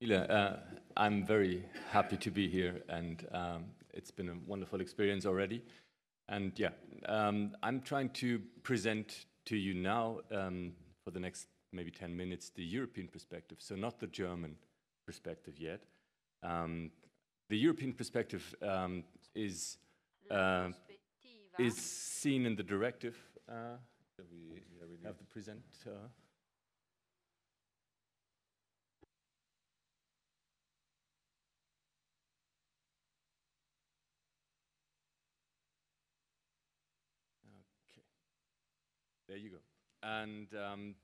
Uh, I'm very happy to be here, and um, it's been a wonderful experience already. And yeah, um, I'm trying to present to you now, um, for the next maybe 10 minutes, the European perspective, so not the German perspective yet. Um, the European perspective um, is, uh, is seen in the directive. Uh, we have the presenter. Uh, There you go. And um,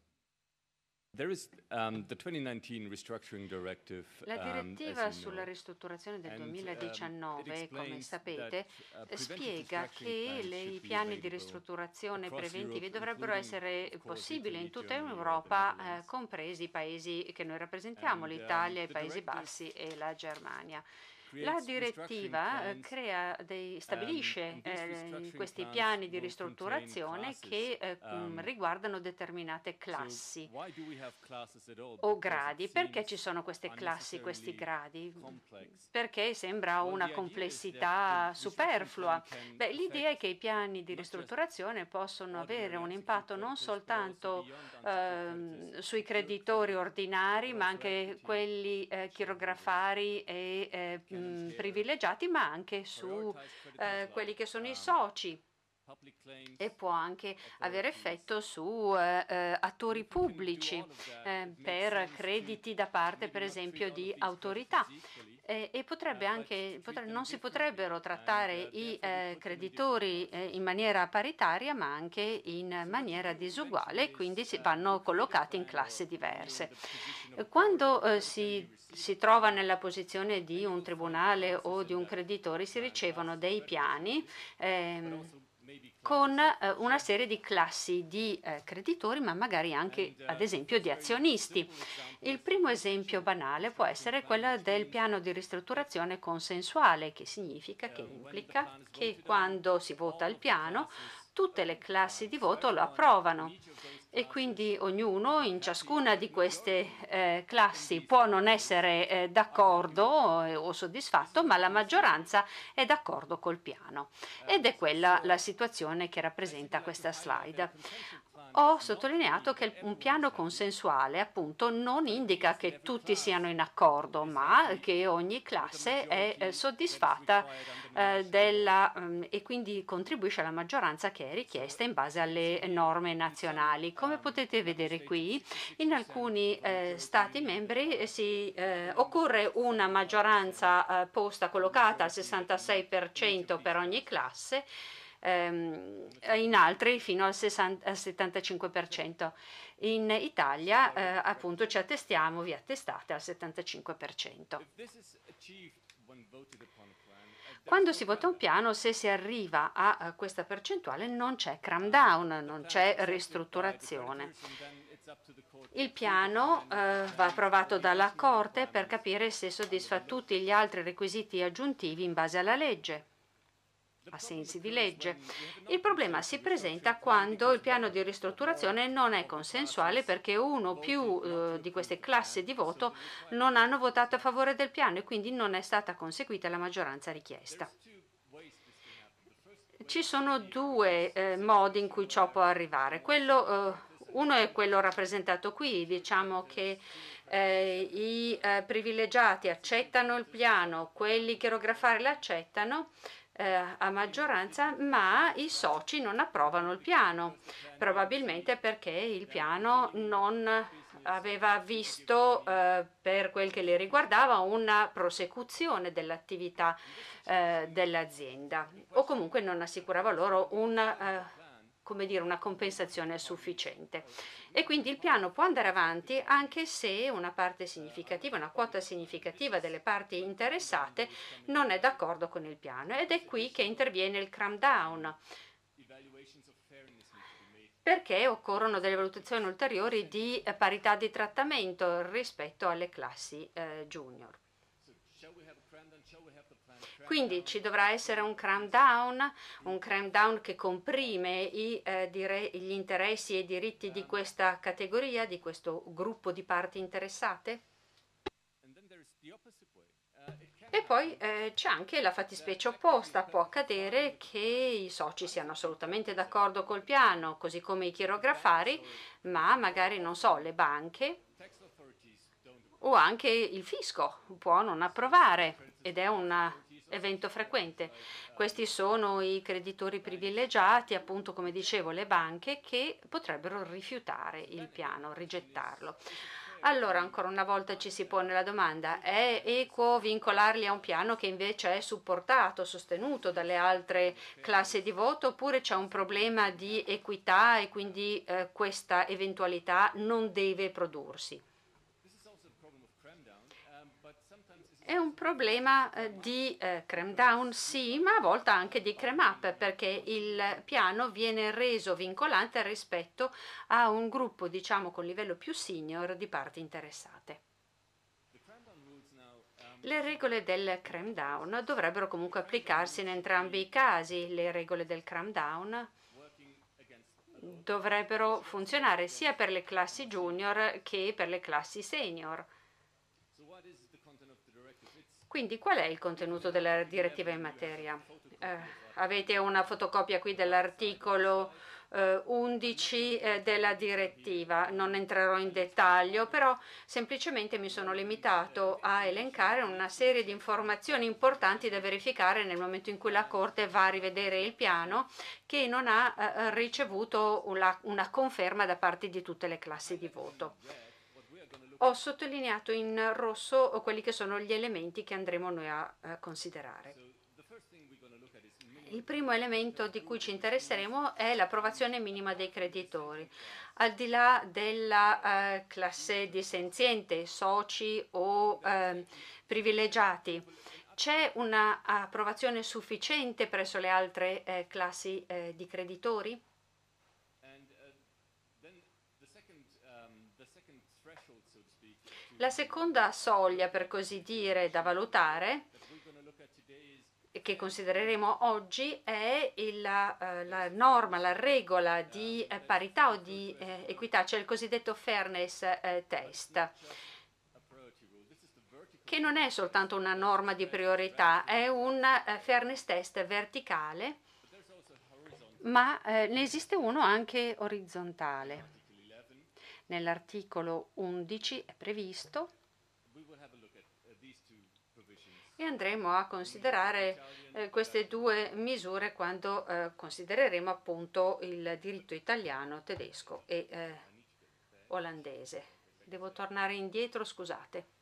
there is um, the 2019 restructuring directive, La um, direttiva um, sulla know. ristrutturazione del 2019, um, come sapete, uh, spiega che i piani di ristrutturazione preventivi dovrebbero essere possibili in tutta Europa, eh, compresi i paesi che noi rappresentiamo, um, l'Italia, i Paesi Bassi e la Germania. La direttiva eh, crea dei, um, stabilisce eh, questi piani di ristrutturazione che eh, um, mm, riguardano determinate classi o gradi. Perché ci sono queste classi, questi gradi? Perché sembra una complessità superflua. Beh, l'idea è che i piani di ristrutturazione possono avere un impatto non soltanto eh, sui creditori ordinari, ma anche quelli eh, chirografari e eh, privilegiati, ma anche su eh, quelli che sono i ah. soci e può anche avere effetto su eh, eh attori pubblici eh, per crediti da parte per esempio di autorità eh, e potrebbe eh, anche, potre, non si potrebbero trattare i eh, creditori in maniera paritaria ma anche in maniera disuguale quindi vanno collocati in classi diverse. Quando si, si trova nella posizione di un tribunale o di un creditore si ricevono dei piani con eh, una serie di classi di eh, creditori, ma magari anche ad uh, esempio di azionisti. Il primo esempio banale può essere quello del piano di ristrutturazione consensuale, che significa, che implica che quando si vota il piano tutte le classi di voto lo approvano. E quindi ognuno in ciascuna di queste eh, classi può non essere eh, d'accordo eh, o soddisfatto, ma la maggioranza è d'accordo col piano. Ed è quella la situazione che rappresenta questa slide ho sottolineato che un piano consensuale appunto non indica che tutti siano in accordo, ma che ogni classe è eh, soddisfatta eh, della, mm, e quindi contribuisce alla maggioranza che è richiesta in base alle norme nazionali. Come potete vedere qui, in alcuni eh, Stati membri eh, si, eh, occorre una maggioranza eh, posta collocata al 66% per ogni classe ehm, in altri fino al, 60, al 75%. In Italia eh, appunto ci attestiamo, vi attestate al 75%. Uh, Quando si vota un piano, se si arriva a questa percentuale, non c'è down, non c'è ristrutturazione. Il piano eh, va approvato dalla Corte per capire se soddisfa tutti gli altri requisiti aggiuntivi in base alla legge assensi di legge. Il problema si presenta quando il piano di ristrutturazione non è consensuale perché uno o più eh, di queste classi di voto non hanno votato a favore del piano e quindi non è stata conseguita la maggioranza richiesta. Ci sono due eh, modi in cui ciò può arrivare. Quello, eh, uno è quello rappresentato qui, diciamo che eh, i eh, privilegiati accettano il piano, quelli che rografare l'accettano, eh, a maggioranza, ma i soci non approvano il piano, probabilmente perché il piano non aveva visto eh, per quel che le riguardava una prosecuzione dell'attività eh, dell'azienda o comunque non assicurava loro un eh, come dire, una compensazione sufficiente. E quindi il piano può andare avanti anche se una parte significativa, una quota significativa delle parti interessate non è d'accordo con il piano ed è qui che interviene il cram down perché occorrono delle valutazioni ulteriori di parità di trattamento rispetto alle classi eh, junior. Quindi ci dovrà essere un cram down, un cram down che comprime i, eh, dire, gli interessi e i diritti di questa categoria, di questo gruppo di parti interessate? E poi eh, c'è anche la fattispecie opposta, può accadere che i soci siano assolutamente d'accordo col piano, così come i chirografari, ma magari, non so, le banche o anche il fisco può non approvare ed è una evento frequente. Questi sono i creditori privilegiati, appunto come dicevo le banche, che potrebbero rifiutare il piano, rigettarlo. Allora, ancora una volta ci si pone la domanda, è equo vincolarli a un piano che invece è supportato, sostenuto dalle altre classi di voto, oppure c'è un problema di equità e quindi eh, questa eventualità non deve prodursi? È un problema eh, di eh, creme down, sì, ma a volte anche di creme up, perché il piano viene reso vincolante rispetto a un gruppo, diciamo, con livello più senior di parti interessate. Le regole del creme down dovrebbero comunque applicarsi in entrambi i casi. Le regole del creme down dovrebbero funzionare sia per le classi junior che per le classi senior quindi qual è il contenuto della direttiva in materia? Eh, avete una fotocopia qui dell'articolo eh, 11 eh, della direttiva, non entrerò in dettaglio, però semplicemente mi sono limitato a elencare una serie di informazioni importanti da verificare nel momento in cui la Corte va a rivedere il piano che non ha eh, ricevuto una, una conferma da parte di tutte le classi di voto ho sottolineato in rosso eh, quelli che sono gli elementi che andremo noi a eh, considerare. Il primo elemento di cui ci interesseremo è l'approvazione minima dei creditori. Al di là della eh, classe dissenziente, soci o eh, privilegiati, c'è un'approvazione sufficiente presso le altre eh, classi eh, di creditori? La seconda soglia, per così dire, da valutare che considereremo oggi è la, eh, la, norma, la regola di eh, parità o di eh, equità, cioè il cosiddetto fairness test che non è soltanto una norma di priorità, è un fairness test verticale, ma ne esiste uno anche orizzontale. Nell'articolo 11 è previsto e andremo a considerare eh, queste due misure quando eh, considereremo appunto il diritto italiano, tedesco e eh, olandese. Devo tornare indietro, scusate.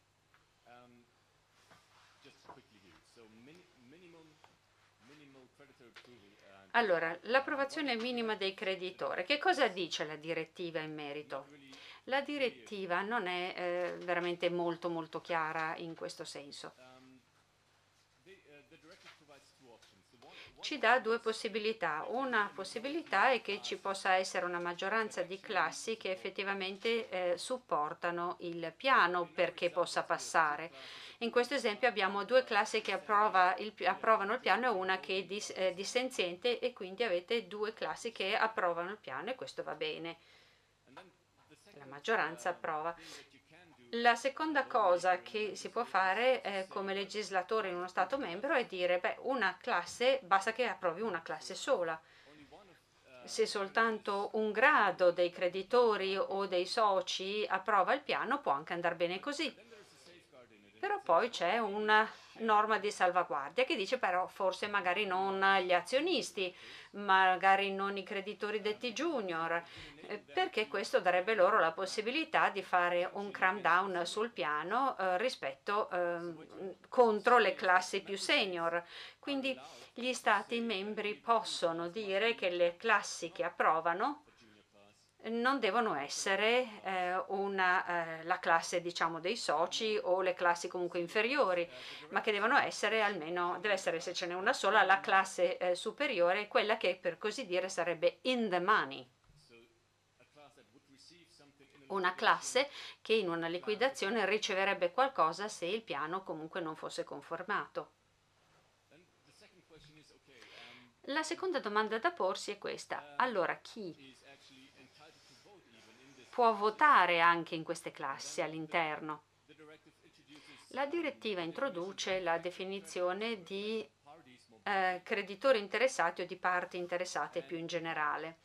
Allora, l'approvazione minima dei creditori. Che cosa dice la direttiva in merito? La direttiva non è eh, veramente molto molto chiara in questo senso. Ci dà due possibilità. Una possibilità è che ci possa essere una maggioranza di classi che effettivamente eh, supportano il piano perché possa passare. In questo esempio abbiamo due classi che approva il, approvano il piano e una che è dis, eh, dissenziente e quindi avete due classi che approvano il piano e questo va bene. La maggioranza approva. La seconda cosa che si può fare eh, come legislatore in uno Stato membro è dire, beh, una classe, basta che approvi una classe sola. Se soltanto un grado dei creditori o dei soci approva il piano, può anche andare bene così. Però poi c'è una norma di salvaguardia che dice però forse magari non gli azionisti, magari non i creditori detti junior, eh, perché questo darebbe loro la possibilità di fare un cram down sul piano eh, rispetto eh, contro le classi più senior. Quindi gli stati membri possono dire che le classi che approvano non devono essere eh, una, eh, la classe diciamo, dei soci o le classi comunque inferiori, ma che devono essere almeno, deve essere se ce n'è una sola, la classe eh, superiore, quella che per così dire sarebbe in the money. Una classe che in una liquidazione riceverebbe qualcosa se il piano comunque non fosse conformato. La seconda domanda da porsi è questa. Allora chi può votare anche in queste classi all'interno. La direttiva introduce la definizione di eh, creditori interessati o di parti interessate più in generale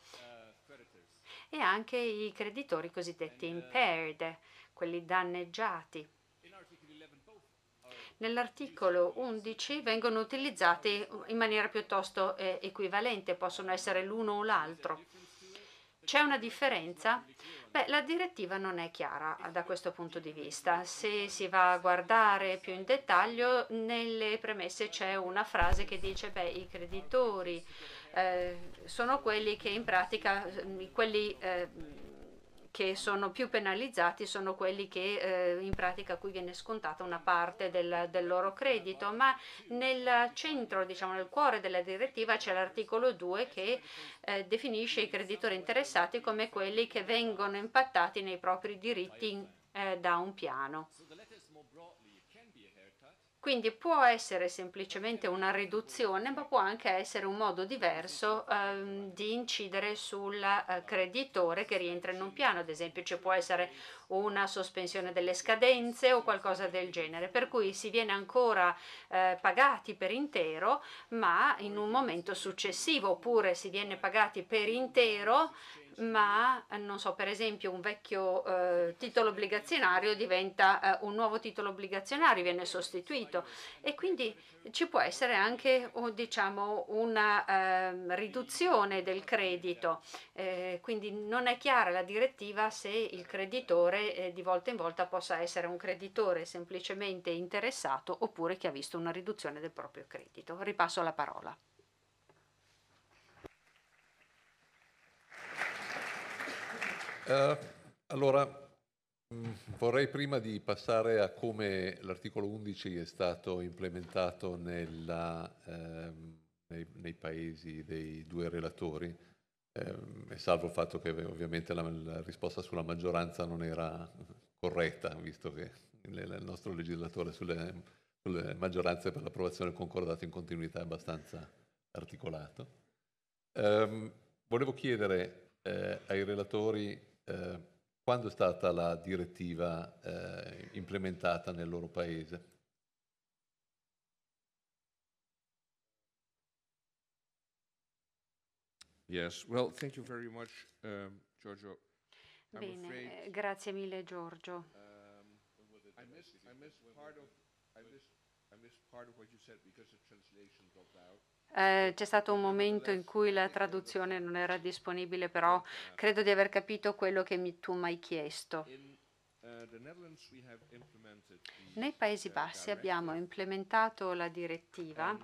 e anche i creditori cosiddetti impaired, quelli danneggiati. Nell'articolo 11 vengono utilizzati in maniera piuttosto eh, equivalente, possono essere l'uno o l'altro. C'è una differenza? Beh, la direttiva non è chiara da questo punto di vista. Se si va a guardare più in dettaglio, nelle premesse c'è una frase che dice, che i creditori eh, sono quelli che in pratica, quelli... Eh, che sono più penalizzati sono quelli che eh, in pratica a cui viene scontata una parte del, del loro credito, ma nel centro, diciamo nel cuore della direttiva c'è l'articolo 2 che eh, definisce i creditori interessati come quelli che vengono impattati nei propri diritti eh, da un piano. Quindi può essere semplicemente una riduzione, ma può anche essere un modo diverso ehm, di incidere sul eh, creditore che rientra in un piano. Ad esempio ci può essere una sospensione delle scadenze o qualcosa del genere, per cui si viene ancora eh, pagati per intero, ma in un momento successivo, oppure si viene pagati per intero ma eh, non so, per esempio un vecchio eh, titolo obbligazionario diventa eh, un nuovo titolo obbligazionario, viene sostituito e quindi ci può essere anche oh, diciamo, una eh, riduzione del credito, eh, quindi non è chiara la direttiva se il creditore eh, di volta in volta possa essere un creditore semplicemente interessato oppure che ha visto una riduzione del proprio credito. Ripasso la parola. Eh, allora, mm, vorrei prima di passare a come l'articolo 11 è stato implementato nella, ehm, nei, nei, paesi dei due relatori, ehm, salvo il fatto che ovviamente la, la risposta sulla maggioranza non era corretta, visto che il nostro legislatore sulle, sulle, maggioranze per l'approvazione del concordato in continuità è abbastanza articolato. Um, volevo chiedere eh, ai relatori eh, quando è stata la direttiva eh, implementata nel loro paese? Yes, well, thank you very much, um, Giorgio. I'm Bene, afraid, eh, grazie mille Giorgio. Um, I missed, I missed part of, I missed, I missed part of what you said because the translation dropped out. Eh, c'è stato un momento in cui la traduzione non era disponibile, però credo di aver capito quello che mi, tu mi hai chiesto. Eh, Nei Paesi Bassi abbiamo implementato la direttiva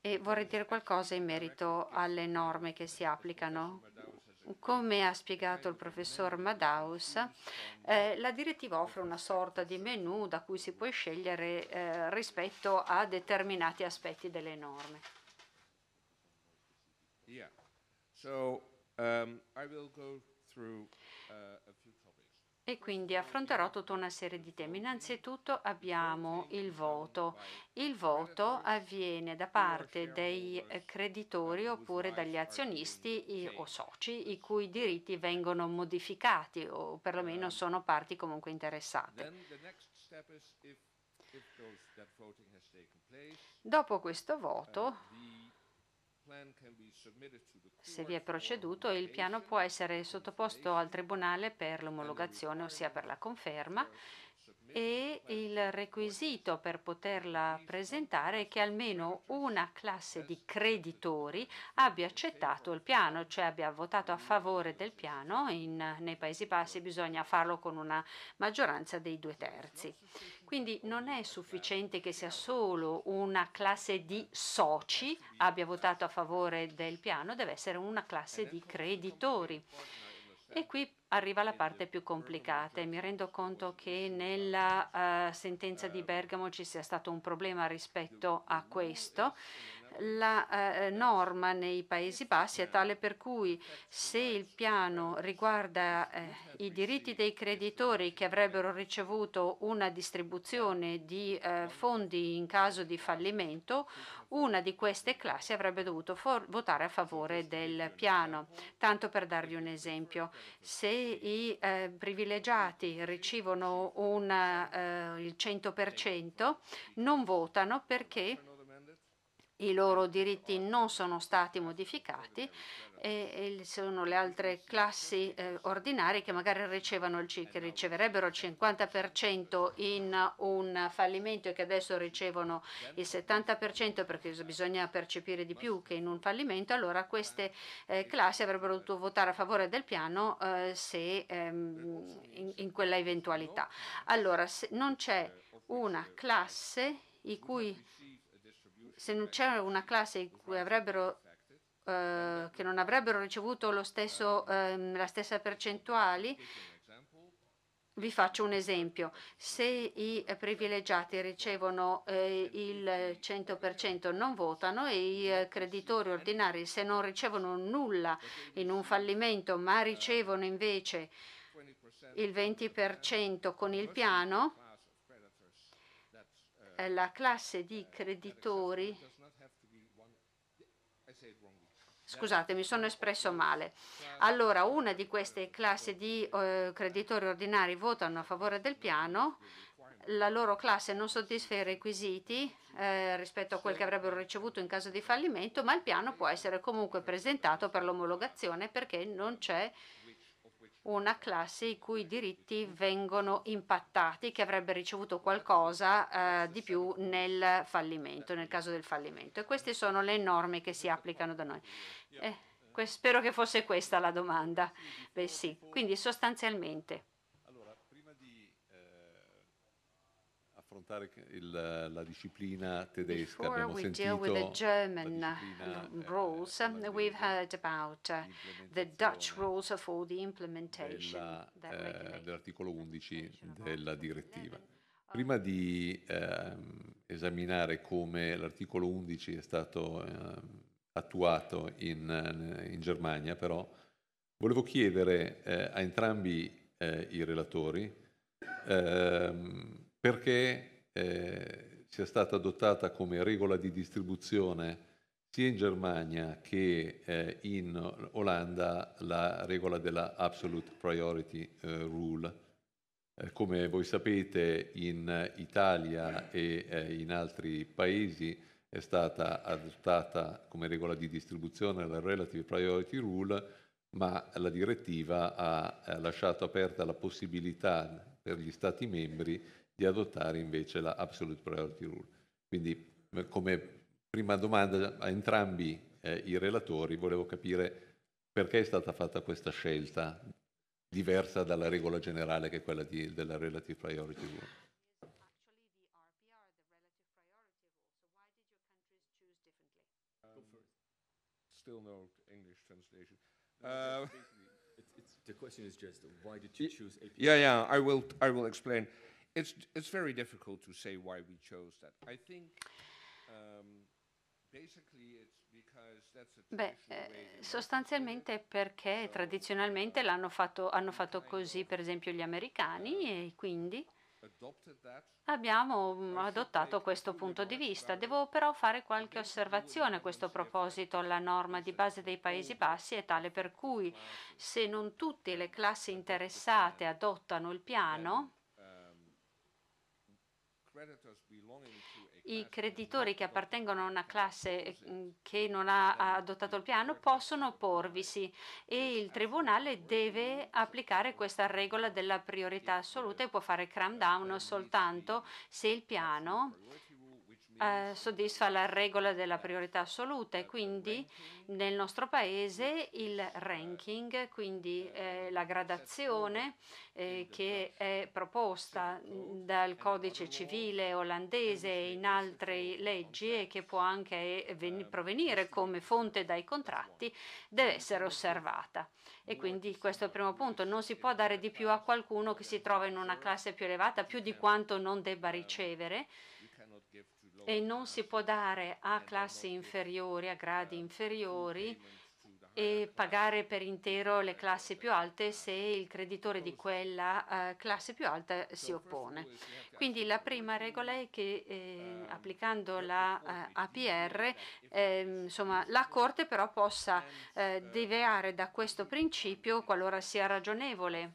e vorrei dire qualcosa in merito alle norme che si applicano. Come ha spiegato il professor Madaus, eh, la direttiva offre una sorta di menu da cui si può scegliere eh, rispetto a determinati aspetti delle norme. Yeah. So, um, I will go through, uh, a few topics e quindi affronterò tutta una serie di temi. Innanzitutto abbiamo il voto. Il voto avviene da parte dei eh, creditori oppure dagli azionisti o soci i cui diritti vengono modificati o perlomeno sono parti comunque interessate. Dopo questo voto uh, se vi è proceduto, il piano può essere sottoposto al Tribunale per l'omologazione, ossia per la conferma, e il requisito per poterla presentare è che almeno una classe di creditori abbia accettato il piano, cioè abbia votato a favore del piano. In, nei Paesi Bassi bisogna farlo con una maggioranza dei due terzi. Quindi non è sufficiente che sia solo una classe di soci abbia votato a favore del piano, deve essere una classe di creditori. E qui arriva la parte più complicata e mi rendo conto che nella uh, sentenza di Bergamo ci sia stato un problema rispetto a questo, la eh, eh, norma nei Paesi Bassi è tale per cui se il piano riguarda eh, i diritti dei creditori che avrebbero ricevuto una distribuzione di eh, fondi in caso di fallimento, una di queste classi avrebbe dovuto votare a favore del piano. Tanto per darvi un esempio, se i eh, privilegiati ricevono una, eh, il 100% non votano perché i loro diritti non sono stati modificati e sono le altre classi eh, ordinarie che magari il, che riceverebbero il 50% in un fallimento e che adesso ricevono il 70% perché bisogna percepire di più che in un fallimento, allora queste eh, classi avrebbero dovuto votare a favore del piano eh, se ehm, in, in, quella eventualità. Allora, se non c'è una classe i cui se non c'è una classe in cui avrebbero eh, che non avrebbero ricevuto stesso, ehm, la stessa percentuale, vi faccio un esempio. Se i privilegiati ricevono eh, il 100% non votano e i creditori ordinari se non ricevono nulla in un fallimento ma ricevono invece il 20% con il piano, eh, la classe di creditori Scusate, mi sono espresso male. Allora, una di queste classi di eh, creditori ordinari votano a favore del piano, la loro classe non soddisfa i requisiti eh, rispetto a quel che avrebbero ricevuto in caso di fallimento, ma il piano può essere comunque presentato per l'omologazione perché non c'è una classe i cui diritti vengono impattati, che avrebbe ricevuto qualcosa eh, di più nel fallimento, nel caso del fallimento. E queste sono le norme che si applicano da noi. Eh, spero che fosse questa la domanda. Beh sì, quindi sostanzialmente affrontare il, la disciplina tedesca Before we deal with the German uh, eh, um, rules, we've heard about uh, the Dutch rules for the implementation eh, dell'articolo 11 della direttiva. Prima di ehm, esaminare come l'articolo 11 è stato ehm, attuato in, eh, in Germania, però volevo chiedere a entrambi i relatori ehm, perché eh, sia stata adottata come regola di distribuzione sia in Germania che eh, in Olanda la regola della absolute priority eh, rule. Eh, come voi sapete in Italia e eh, in altri paesi è stata adottata come regola di distribuzione la relative priority rule, ma la direttiva ha lasciato aperta la possibilità per gli Stati membri di adottare invece la Absolute Priority Rule. Quindi eh, come prima domanda a entrambi eh, i relatori volevo capire perché è stata fatta questa scelta diversa dalla regola generale che è quella di, della Relative Priority Rule. still no English translation. Uh, it's, it's, the question is just why did you choose API? Yeah, yeah, I will, I will explain. It's, it's very difficult to say why we chose that. I think um, Beh, eh, sostanzialmente perché tradizionalmente uh, l'hanno fatto, hanno fatto così per esempio gli americani uh, e quindi abbiamo mm, adottato questo punto di vista. Devo però fare qualche osservazione a questo proposito. La norma di base dei Paesi Bassi è tale per cui se non tutte le classi interessate adottano il piano, i creditori che appartengono a una classe eh, mm, che non ha adottato il piano possono opporvisi e il Tribunale deve applicare questa regola della priorità assoluta e può fare cram down soltanto se il piano eh, soddisfa la regola della priorità assoluta e quindi nel nostro paese il ranking, quindi eh, la gradazione eh, che è proposta mm, dal codice civile olandese e in altre leggi e che può anche ven- provenire come fonte dai contratti, deve essere osservata. E quindi questo è il primo punto, non si può dare di più a qualcuno che si trova in una classe più elevata, più di quanto non debba ricevere e non si può dare a classi inferiori, a gradi eh, inferiori e pagare per intero le classi più alte se il creditore di quella eh, classe più alta si oppone. Quindi la prima regola è che ehm, eh, applicando la eh, APR ehm, insomma, la Corte però possa eh, deviare da questo principio qualora sia ragionevole ehm,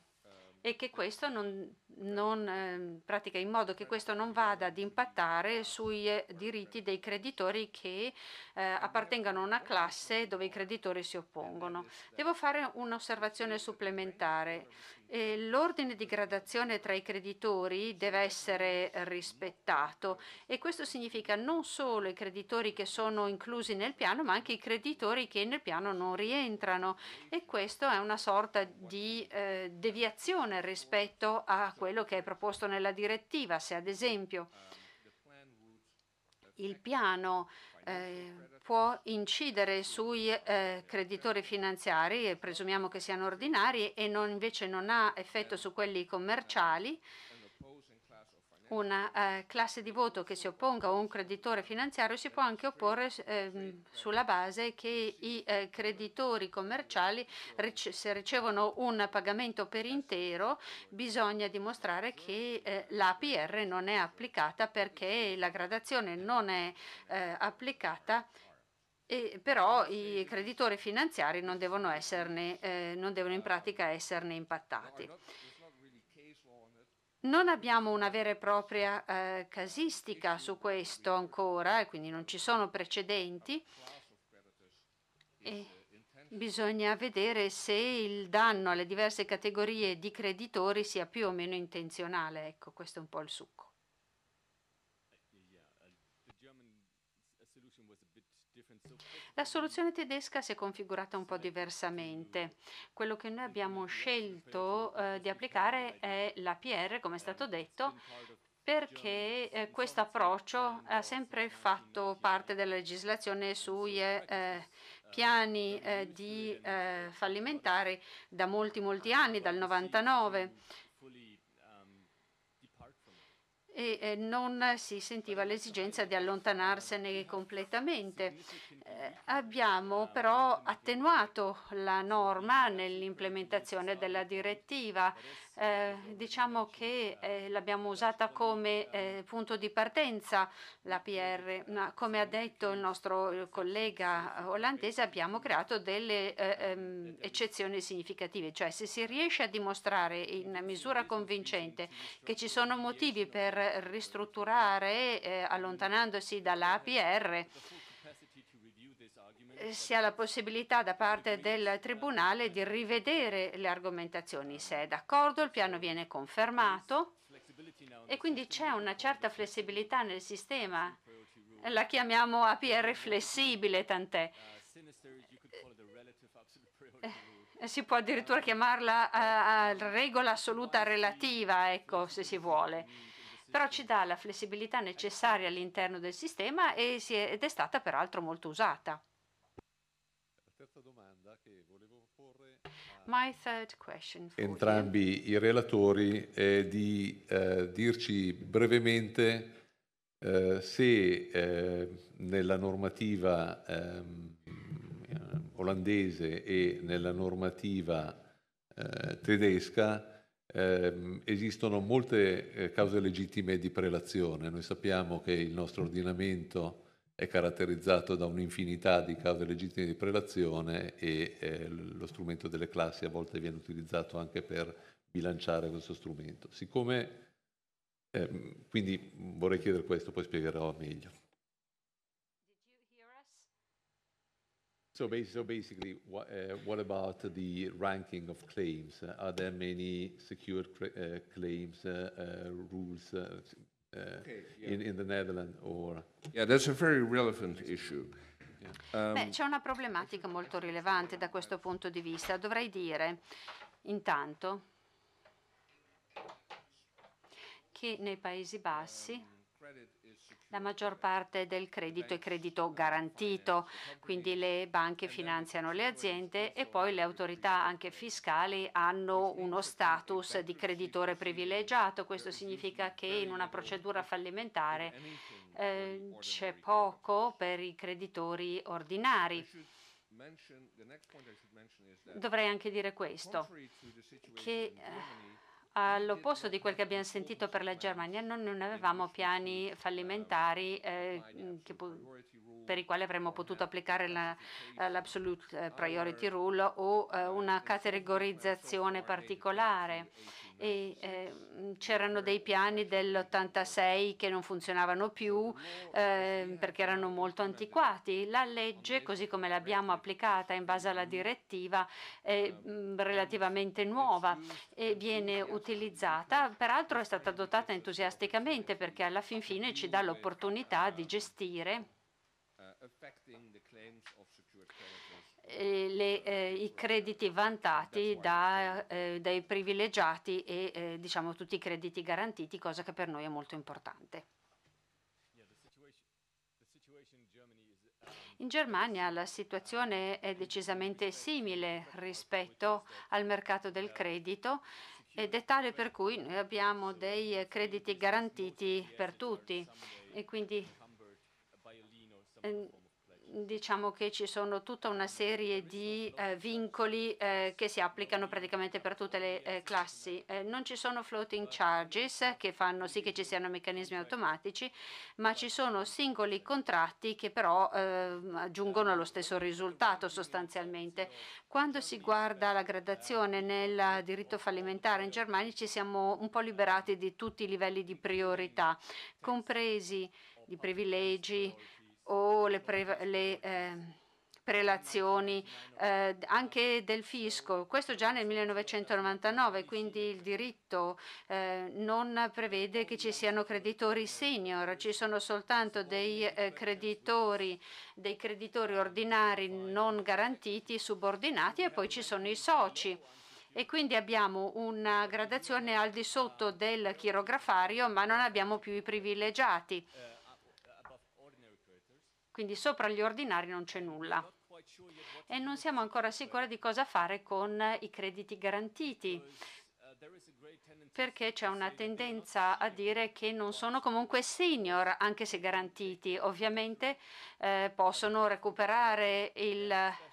e che questo non non, eh, pratica in modo che questo non vada ad impattare sui eh, diritti dei creditori che eh, appartengano a una classe dove i creditori si oppongono. Devo fare un'osservazione supplementare. Eh, l'ordine di gradazione tra i creditori deve essere rispettato e questo significa non solo i creditori che sono inclusi nel piano, ma anche i creditori che nel piano non rientrano e questo è una sorta di eh, deviazione rispetto a quello quello che è proposto nella direttiva. Se ad esempio il piano eh, può incidere sui eh, creditori finanziari, presumiamo che siano ordinari, e non, invece non ha effetto su quelli commerciali, una eh, classe di voto che si opponga o un creditore finanziario si può anche opporre eh, sulla base che i eh, creditori commerciali se ricevono un pagamento per intero bisogna dimostrare che eh, l'APR non è applicata perché la gradazione non è eh, applicata e però i creditori finanziari non devono, esserne, eh, non devono in pratica esserne impattati. Non abbiamo una vera e propria eh, casistica su questo ancora, e eh, quindi non ci sono precedenti. E bisogna vedere se il danno alle diverse categorie di creditori sia più o meno intenzionale. Ecco, questo è un po' il succo. La soluzione tedesca si è configurata un po' diversamente. Quello che noi abbiamo scelto eh, di applicare è l'APR, come è stato detto, perché eh, questo approccio ha sempre fatto parte della legislazione sui eh, eh piani eh, di eh, fallimentari da molti molti anni, dal 99 e non si sentiva l'esigenza di allontanarsene completamente. Eh, abbiamo però attenuato la norma nell'implementazione della direttiva eh, diciamo che eh, l'abbiamo usata come eh, punto di partenza la PR, ma come ha detto il nostro collega olandese abbiamo creato delle eh, ehm, eccezioni significative, cioè se si riesce a dimostrare in misura convincente che ci sono motivi per ristrutturare eh, allontanandosi dall'APR si ha la possibilità da parte del Tribunale di rivedere le argomentazioni. Se è d'accordo il piano viene confermato e quindi c'è una certa flessibilità nel sistema. La chiamiamo APR flessibile, tant'è. Eh, si può addirittura chiamarla uh, regola assoluta relativa, ecco, se si vuole. Però ci dà la flessibilità necessaria all'interno del sistema ed è stata peraltro molto usata. entrambi i relatori è di eh, dirci brevemente eh, se eh, nella normativa ehm, olandese e nella normativa eh, tedesca ehm, esistono molte eh, cause legittime di prelazione. Noi sappiamo che il nostro ordinamento è caratterizzato da un'infinità di cause legittime di prelazione e eh, lo strumento delle classi a volte viene utilizzato anche per bilanciare questo strumento. Siccome, eh, quindi vorrei chiedere questo, poi spiegherò meglio. So basically, so basically what, uh, eh, what, about the ranking of claims? Are there many secured uh, eh, claims, uh, rules, okay, eh, yeah. in, in, the Netherlands or... Yeah, that's a very relevant issue. Yeah. Um, Beh, c'è una problematica molto rilevante da questo punto di vista. Dovrei dire, intanto, che nei Paesi Bassi la maggior parte del credito è credito garantito, quindi le banche finanziano le aziende e poi le autorità anche fiscali hanno uno status di creditore privilegiato. Questo significa che in una procedura eh, fallimentare eh, eh c'è poco per i creditori ordinari. Dovrei anche dire questo, che eh, All'opposto di quel che abbiamo sentito per la Germania, noi non avevamo piani fallimentari eh, per i quali avremmo potuto applicare la, l'absolute priority rule o eh, una categorizzazione particolare e eh, c'erano dei piani dell'86 che non funzionavano più eh, perché erano molto antiquati. La legge, così come l'abbiamo applicata in base alla direttiva, è relativamente nuova e viene utilizzata, peraltro è stata adottata entusiasticamente perché alla fin fine ci dà l'opportunità di gestire eh, le, eh, i crediti vantati da, eh, dai privilegiati e eh, diciamo, tutti i crediti garantiti, cosa che per noi è molto importante. Um, in Germania la situazione è decisamente simile rispetto al mercato del credito ed è tale per cui noi abbiamo uh, dei crediti garantiti per tutti e quindi diciamo che ci sono tutta una serie di eh, vincoli eh, che si applicano praticamente per tutte le eh, classi. Eh, non ci sono floating charges che fanno sì che ci siano meccanismi automatici, ma ci sono singoli contratti che però ehm, aggiungono lo stesso risultato sostanzialmente. Quando si guarda la gradazione nel diritto fallimentare in Germania ci siamo un po' liberati di tutti i livelli di priorità, compresi di privilegi, o le, pre, le eh, prelazioni eh, anche del fisco. Questo già nel 1999, quindi il diritto eh, non prevede che ci siano creditori senior, ci sono soltanto dei, eh, creditori, dei creditori ordinari non garantiti, subordinati e poi ci sono i soci e quindi abbiamo una gradazione al di sotto del chirografario, ma non abbiamo più i privilegiati quindi sopra gli ordinari non c'è nulla. E non siamo ancora sicuri di cosa fare con i crediti garantiti perché c'è una tendenza a dire che non sono comunque senior, anche se garantiti. Ovviamente eh, possono recuperare il,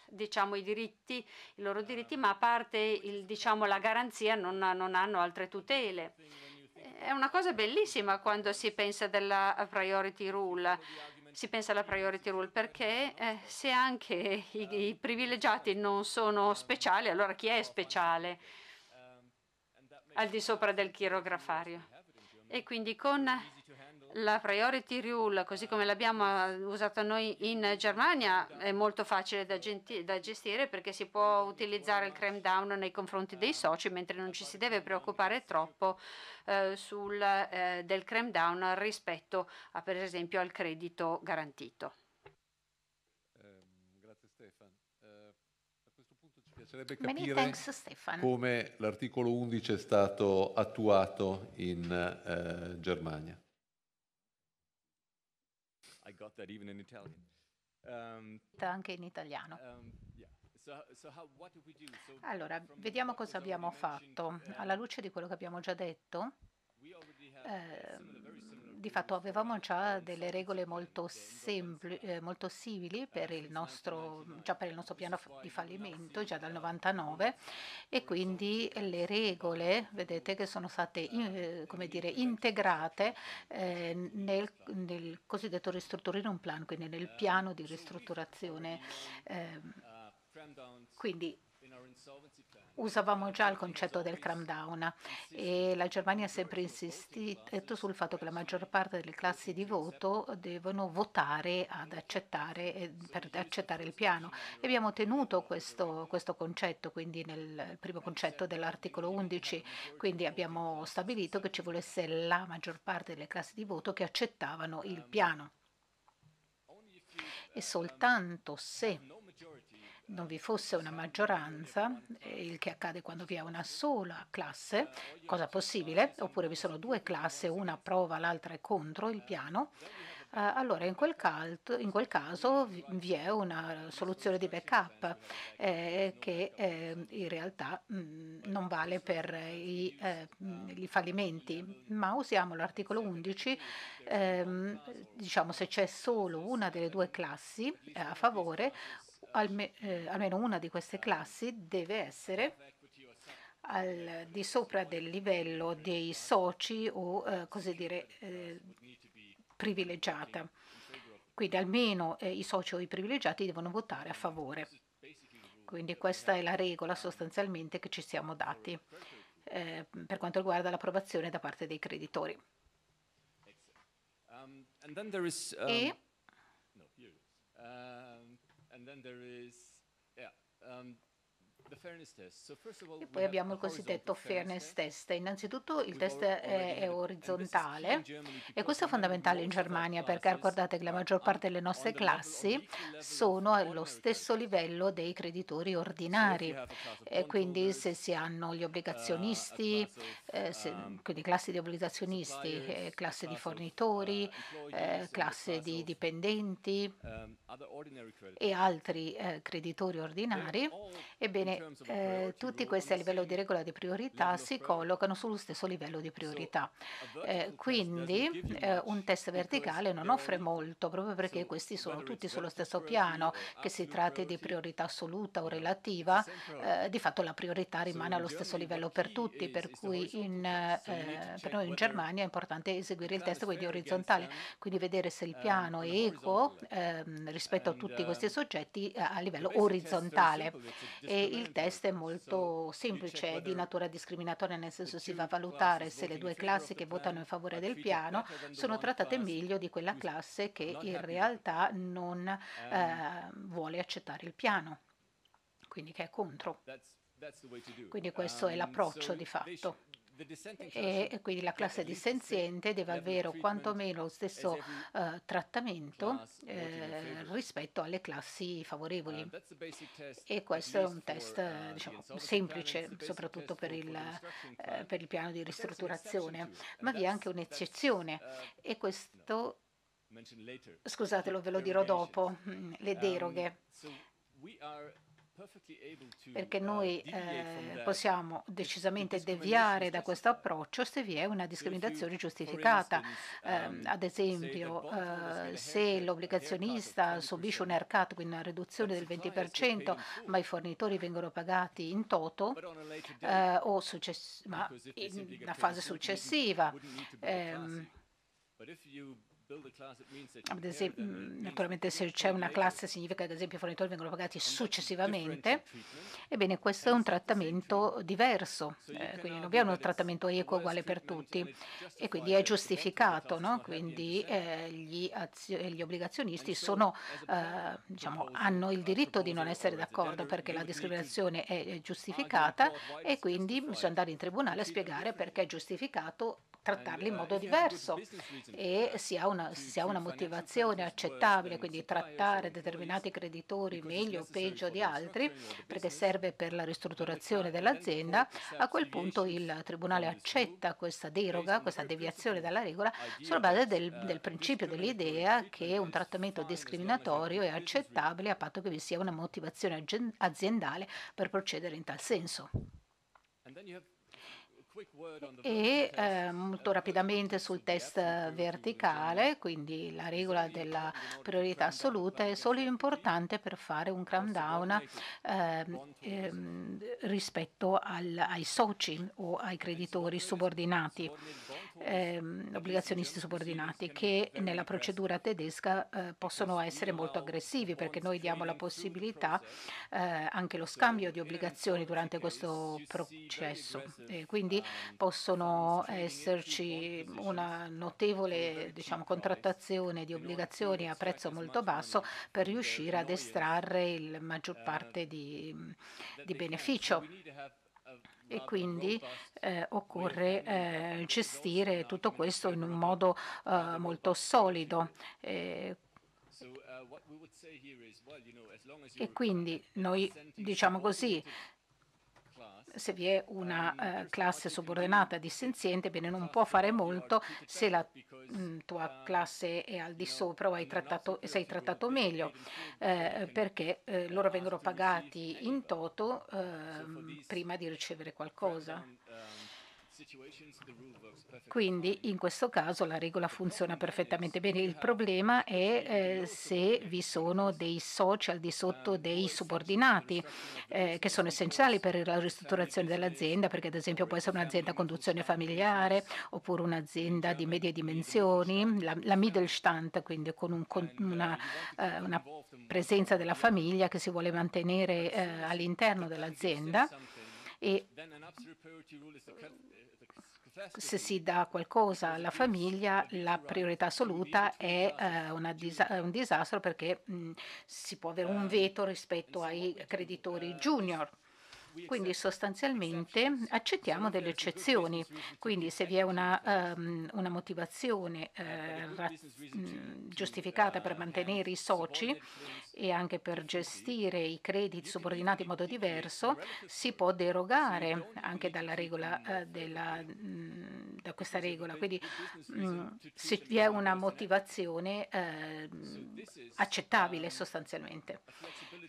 diciamo, i, diritti, i, loro diritti, ma a parte il, diciamo, la garanzia non, non hanno altre tutele. È una cosa bellissima quando si pensa della priority rule si pensa alla priority rule perché eh, se anche i, i privilegiati non sono speciali, allora chi è speciale al di sopra del chirografario? E quindi con la priority rule, così come l'abbiamo eh, usata noi in Germania, è molto facile da, da, gestire perché si può utilizzare il cram down nei confronti dei soci, mentre non ci si deve preoccupare troppo eh, sul, eh, del cram down rispetto a, per esempio al credito garantito. Ehm, eh, piacerebbe capire thanks, come l'articolo 11 è stato attuato in eh, Germania. I got that even in Italian. Um, anche in italiano. Um, allora, vediamo cosa abbiamo fatto. Uh, Alla luce di quello che abbiamo già detto, eh, di fatto avevamo già delle regole molto, sempli, molto simili per il, nostro, per il nostro piano di fallimento già dal 99 e quindi le regole vedete che sono state come dire, integrate eh, nel, nel, cosiddetto un plan, quindi nel piano di ristrutturazione. quindi usavamo già il concetto del cram down e la Germania ha sempre insistito sul fatto che la maggior parte delle classi di voto devono votare ad accettare, eh, per accettare il piano. E abbiamo tenuto questo, questo concetto, quindi nel primo concetto dell'articolo 11, quindi abbiamo stabilito che ci volesse la maggior parte delle classi di voto che accettavano il piano. E soltanto se non vi fosse una maggioranza, eh, il che accade quando vi è una sola classe, cosa possibile, oppure vi sono due classi, una approva, l'altra è contro il piano, eh, allora in quel, caldo, in quel, caso vi è una soluzione di backup eh, che eh, in realtà mh, mm, non vale per i, eh, i, fallimenti, ma usiamo l'articolo 11, ehm, diciamo se c'è solo una delle due classi eh, a favore, alme, eh, almeno una di queste classi deve essere al di sopra del livello dei soci o eh, così dire eh, privilegiata. Quindi almeno eh, i soci o i privilegiati devono votare a favore. Quindi questa è la regola sostanzialmente che ci siamo dati eh, per quanto riguarda l'approvazione da parte dei creditori. Um, um, e then there is, yeah, um, E poi abbiamo il cosiddetto fairness test. Innanzitutto il test è orizzontale e questo è fondamentale in Germania perché ricordate che la maggior parte delle nostre classi sono allo stesso livello dei creditori ordinari. E quindi se si hanno gli uh, obbligazionisti, eh, um, quindi classi di obbligazionisti, eh, classi di fornitori, uh, eh, classi di dipendenti um, e altri eh, creditori ordinari, ebbene eh, tutti questi a livello di regola di priorità si collocano sullo stesso livello di priorità. Eh, quindi eh, un test verticale non offre molto proprio perché questi sono tutti sullo stesso piano, che si tratti di priorità assoluta o relativa, eh, di fatto la priorità rimane allo stesso livello per tutti, per cui in, eh, per noi in Germania è importante eseguire il test quindi orizzontale, quindi vedere se il piano è equo ehm, rispetto a tutti questi soggetti eh, a livello orizzontale. E il il test è molto semplice, è di natura discriminatoria, nel senso si va a valutare se le due classi che votano in favore del piano sono trattate meglio di quella classe che in realtà non ehm. eh, vuole accettare il piano, quindi che è contro. Quindi questo è um, l'approccio di fatto e quindi la classe dissenziente deve avere quantomeno lo stesso uh, trattamento uh, rispetto alle classi uh, favorevoli. E questo è un test uh, eh, diciamo, semplice, soprattutto per il, per il piano di ristrutturazione, ma vi è anche un'eccezione uh, e questo, scusatelo, ve lo dirò dopo, mm, le um, deroghe perché uh, noi eh, possiamo decisamente deviare da questo approccio se vi è una discriminazione giustificata. Eh, ad esempio, eh, se l'obbligazionista subisce un haircut, quindi una riduzione del 20%, ma i fornitori vengono pagati in toto eh, o success- in una fase successiva. Ad esempio, mm, naturalmente se c'è una classe significa che ad esempio i fornitori vengono pagati successivamente, ebbene questo è un trattamento diverso, eh, quindi non vi è un trattamento equo uguale per tutti e quindi è giustificato, no? quindi eh, gli, azio- eh, gli, obbligazionisti sono, eh, diciamo, hanno il diritto di non essere d'accordo perché la discriminazione è giustificata e quindi bisogna andare in tribunale a spiegare perché è giustificato trattarli in uh, modo diverso e uh, si ha, una, si ha una motivazione uh, accettabile, quindi trattare determinati creditori meglio o peggio di altri, perché serve per la ristrutturazione dell'azienda, a quel punto il Tribunale accetta questa deroga, questa deviazione dalla regola, sulla base del, del principio dell'idea che un trattamento discriminatorio è accettabile a patto che vi sia una motivazione aziendale per procedere in tal senso e eh, molto rapidamente sul test verticale, quindi la regola della priorità assoluta è solo importante per fare un countdown eh, eh, rispetto al, ai soci o ai creditori subordinati ehm, obbligazionisti subordinati che nella procedura tedesca eh, possono essere molto aggressivi perché noi diamo la possibilità eh, anche lo scambio di obbligazioni durante questo processo e quindi possono esserci una notevole diciamo, contrattazione di obbligazioni a prezzo molto basso per riuscire ad estrarre la maggior parte di, di beneficio e quindi eh, occorre eh, gestire tutto questo in un modo eh, molto solido. Eh, e quindi noi diciamo così, se vi è una eh, classe subordinata dissenziente, bene, non può fare molto se la mh, mm, tua classe è al di sopra o trattato, sei trattato meglio, eh, perché eh, loro vengono pagati in toto ehm, prima di ricevere qualcosa. Quindi in questo caso la regola funziona perfettamente bene. Il problema è eh, se vi sono dei soci al di sotto dei subordinati eh, che sono essenziali per la ristrutturazione dell'azienda, perché ad esempio può essere un'azienda a conduzione familiare oppure un'azienda di medie dimensioni, la, la Mittelstand, quindi con, un, una, eh, una, presenza della famiglia che si vuole mantenere eh, all'interno dell'azienda. E Certo, se si dà qualcosa alla famiglia, la priorità assoluta è eh, disa- un disastro perché mh, mhmm, si può avere un eh, veto rispetto ai creditori eh, junior. Quindi sostanzialmente accettiamo delle eccezioni, quindi se vi è una, um, una motivazione uh, giustificata per mantenere i soci e anche per gestire i crediti subordinati in modo diverso, si può derogare anche dalla regola uh, della, mh, mm, da questa regola. Quindi mh, mm, se vi è una motivazione uh, accettabile sostanzialmente.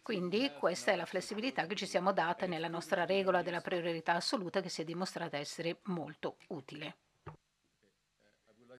Quindi questa è la flessibilità che ci siamo data nella nostra regola della priorità assoluta che si è dimostrata essere molto utile.